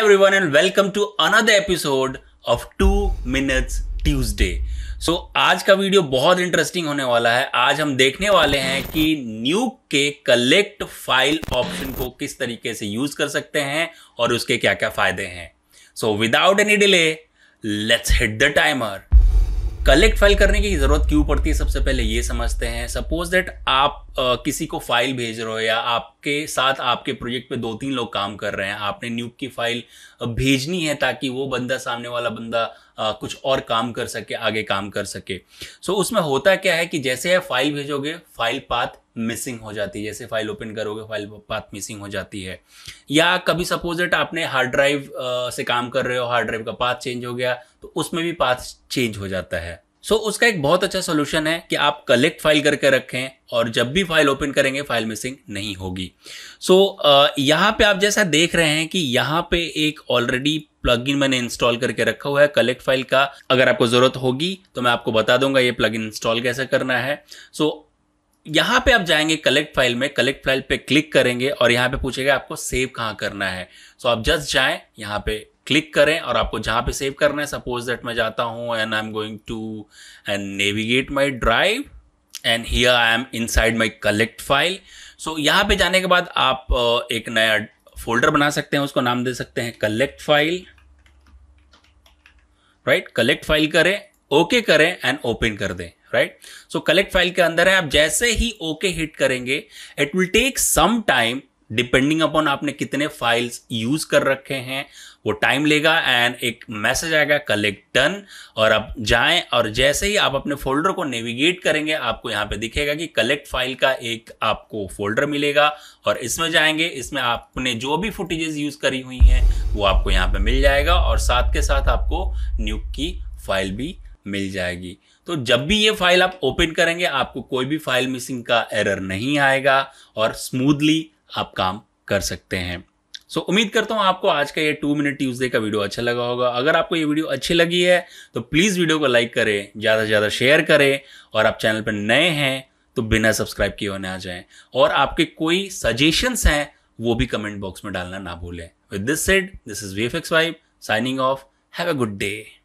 everyone and welcome to another episode of two minutes Tuesday so आज का video बहुत interesting होने वाला है आज हम देखने वाले हैं कि न्यू के कलेक्ट फाइल ऑप्शन को किस तरीके से यूज कर सकते हैं और उसके क्या क्या फायदे हैं so without any delay let's hit the timer collect file करने की ज़रूरत क्यों पड़ती है सबसे पहले ये समझते हैं सपोज दैट आप आ, किसी को फाइल भेज रहे हो या आपके साथ आपके प्रोजेक्ट पे दो तीन लोग काम कर रहे हैं आपने न्यूब की फाइल भेजनी है ताकि वो बंदा सामने वाला बंदा आ, कुछ और काम कर सके आगे काम कर सके सो so, उसमें होता क्या है कि जैसे आप फाइल भेजोगे फाइल पाथ मिसिंग हो जाती है जैसे फाइल ओपन करोगे फाइल पाथ मिसिंग हो जाती है या कभी सपोजिट आपने हार्ड ड्राइव से काम कर रहे हो हार्ड ड्राइव का पाथ चेंज हो गया तो उसमें भी पाथ चेंज हो जाता है सो so, उसका एक बहुत अच्छा सोल्यूशन है कि आप कलेक्ट फाइल करके रखें और जब भी फाइल ओपन करेंगे फाइल मिसिंग नहीं होगी सो so, यहाँ पे आप जैसा देख रहे हैं कि यहाँ पे एक ऑलरेडी प्लग मैंने इंस्टॉल करके रखा हुआ है कलेक्ट फाइल का अगर आपको ज़रूरत होगी तो मैं आपको बता दूंगा ये प्लग इंस्टॉल कैसे करना है सो so, यहां पे आप जाएंगे कलेक्ट फाइल में कलेक्ट फाइल पे क्लिक करेंगे और यहां पे पूछेगा आपको सेव कहां करना है सो so, आप जस्ट जाएं यहां पे क्लिक करें और आपको जहां पे सेव करना है सपोज दैट मैं जाता हूं and I am going to and navigate my drive and here I am inside my collect file so यहां पे जाने के बाद आप एक नया फोल्डर बना सकते हैं उसको नाम दे सकते हैं collect file right collect file करें ओके okay करें एंड ओपन कर दें राइट सो कलेक्ट फाइल के अंदर है आप जैसे ही ओके okay हिट करेंगे it will take some time depending upon आपने कितने फाइल्स यूज कर रखे हैं वो टाइम लेगा एंड एक मैसेज आएगा कलेक्ट डन और आप जाएं और जैसे ही आप अपने फोल्डर को नेविगेट करेंगे आपको यहाँ पे दिखेगा कि कलेक्ट फाइल का एक आपको फोल्डर मिलेगा और इसमें जाएंगे इसमें आपने जो भी फुटेजेस यूज करी हुई हैं वो आपको यहाँ पे मिल जाएगा और साथ के साथ आपको न्यूक की फाइल भी मिल जाएगी तो जब भी ये फाइल आप ओपन करेंगे आपको कोई भी फाइल मिसिंग का एरर नहीं आएगा और स्मूथली आप काम कर सकते हैं सो so, उम्मीद करता हूँ आपको आज का ये टू मिनट ट्यूजडे का वीडियो अच्छा लगा होगा अगर आपको ये वीडियो अच्छी लगी है तो प्लीज़ वीडियो को लाइक करें ज़्यादा से ज़्यादा शेयर करें और आप चैनल पर नए हैं तो बिना सब्सक्राइब किए होने आ जाएं और आपके कोई सजेशंस हैं वो भी कमेंट बॉक्स में डालना ना भूलें with this said this is V F X wave signing off have a good day